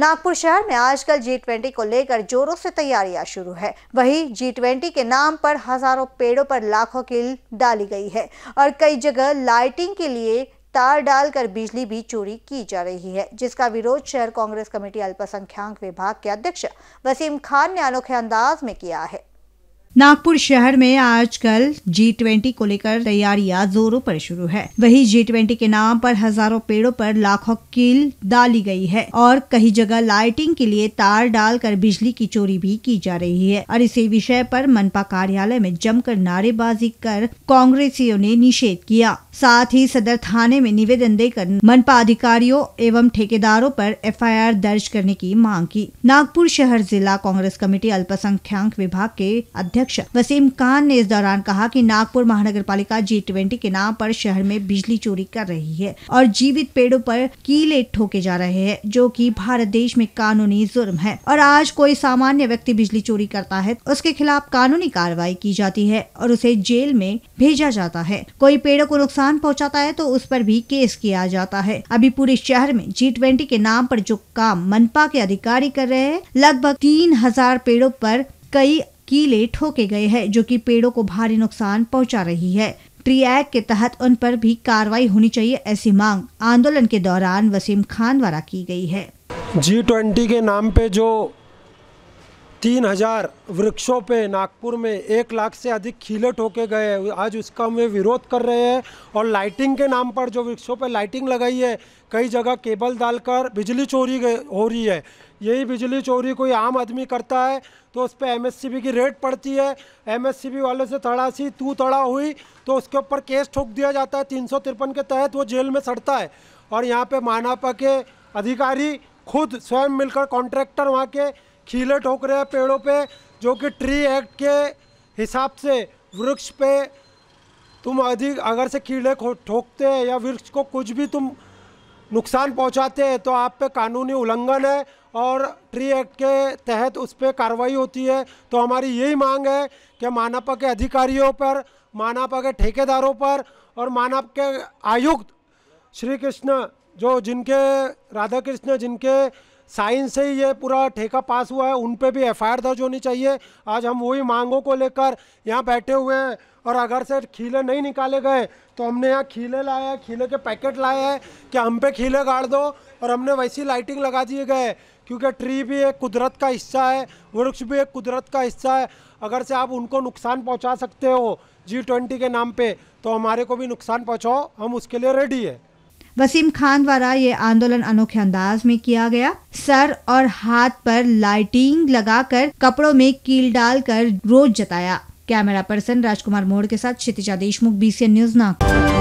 नागपुर शहर में आजकल जी ट्वेंटी को लेकर जोरों से तैयारियां शुरू है वही जी ट्वेंटी के नाम पर हजारों पेड़ों पर लाखों की डाली गई है और कई जगह लाइटिंग के लिए तार डालकर बिजली भी चोरी की जा रही है जिसका विरोध शहर कांग्रेस कमेटी अल्पसंख्याक विभाग के अध्यक्ष वसीम खान ने अनोखे अंदाज में किया है नागपुर शहर में आजकल जी ट्वेंटी को लेकर तैयारियां जोरों पर शुरू है वही जी ट्वेंटी के नाम पर हजारों पेड़ों पर लाखों कील डाली गई है और कई जगह लाइटिंग के लिए तार डालकर बिजली की चोरी भी की जा रही है और इसी विषय पर मनपा कार्यालय में जमकर नारेबाजी कर कांग्रेसियों ने निषेध किया साथ ही सदर थाने में निवेदन देकर मनपा अधिकारियों एवं ठेकेदारों पर एफआईआर दर्ज करने की मांग की नागपुर शहर जिला कांग्रेस कमेटी अल्पसंख्याक विभाग के अध्यक्ष वसीम खान ने इस दौरान कहा कि नागपुर महानगर पालिका जी ट्वेंटी के नाम पर शहर में बिजली चोरी कर रही है और जीवित पेड़ों पर कीले ठोके जा रहे हैं जो कि भारत देश में कानूनी जुर्म है और आज कोई सामान्य व्यक्ति बिजली चोरी करता है उसके खिलाफ कानूनी कार्रवाई की जाती है और उसे जेल में भेजा जाता है कोई पेड़ों को नुकसान नुकसान पहुंचाता है तो उस पर भी केस किया जाता है अभी पूरे शहर में जी ट्वेंटी के नाम पर जो काम मनपा के अधिकारी कर रहे हैं लगभग तीन हजार पेड़ों पर कई कीले ठोके गए हैं जो कि पेड़ों को भारी नुकसान पहुंचा रही है ट्री एक्ट के तहत उन पर भी कार्रवाई होनी चाहिए ऐसी मांग आंदोलन के दौरान वसीम खान द्वारा की गई है जी ट्वेंटी के नाम पे जो तीन हजार वृक्षों पे नागपुर में एक लाख से अधिक खिले ठोके गए हैं आज उसका वे विरोध कर रहे हैं और लाइटिंग के नाम पर जो वृक्षों पे लाइटिंग लगाई है कई जगह केबल डालकर बिजली चोरी हो रही है यही बिजली चोरी कोई आम आदमी करता है तो उस पर एम की रेट पड़ती है एम वाले से सी तू तड़ा हुई तो उसके ऊपर केस ठोक दिया जाता है तीन के तहत वो जेल में सड़ता है और यहाँ पर मानापा के अधिकारी खुद स्वयं मिलकर कॉन्ट्रैक्टर वहाँ के खीले ठोक रहे हैं पेड़ों पे जो कि ट्री एक्ट के हिसाब से वृक्ष पे तुम अधिक अगर से कीड़े ठोकते हैं या वृक्ष को कुछ भी तुम नुकसान पहुंचाते हैं तो आप पे कानूनी उल्लंघन है और ट्री एक्ट के तहत उस पर कार्रवाई होती है तो हमारी यही मांग है कि मानपा के अधिकारियों पर मानपा के ठेकेदारों पर और मानप के आयुक्त श्री कृष्ण जो जिनके राधा कृष्ण जिनके साइंस से ही ये पूरा ठेका पास हुआ है उन पर भी एफ दर्ज होनी चाहिए आज हम वही मांगों को लेकर यहाँ बैठे हुए हैं और अगर से खीले नहीं निकाले गए तो हमने यहाँ खीले लाए हैं खीले के पैकेट लाए हैं कि हम पे खीले गाड़ दो और हमने वैसी लाइटिंग लगा दिए गए क्योंकि ट्री भी एक कुदरत का हिस्सा है वृक्ष भी एक कुदरत का हिस्सा है अगर से आप उनको नुकसान पहुँचा सकते हो जी ट्वेंटी के नाम पर तो हमारे को भी नुकसान पहुँचाओ हम उसके लिए रेडी है वसीम खान द्वारा ये आंदोलन अनोखे अंदाज में किया गया सर और हाथ पर लाइटिंग लगाकर कपड़ों में कील डालकर रोज जताया कैमरा पर्सन राजकुमार मोड़ के साथ क्षितिजा देशमुख बीसीएन न्यूज नागपुर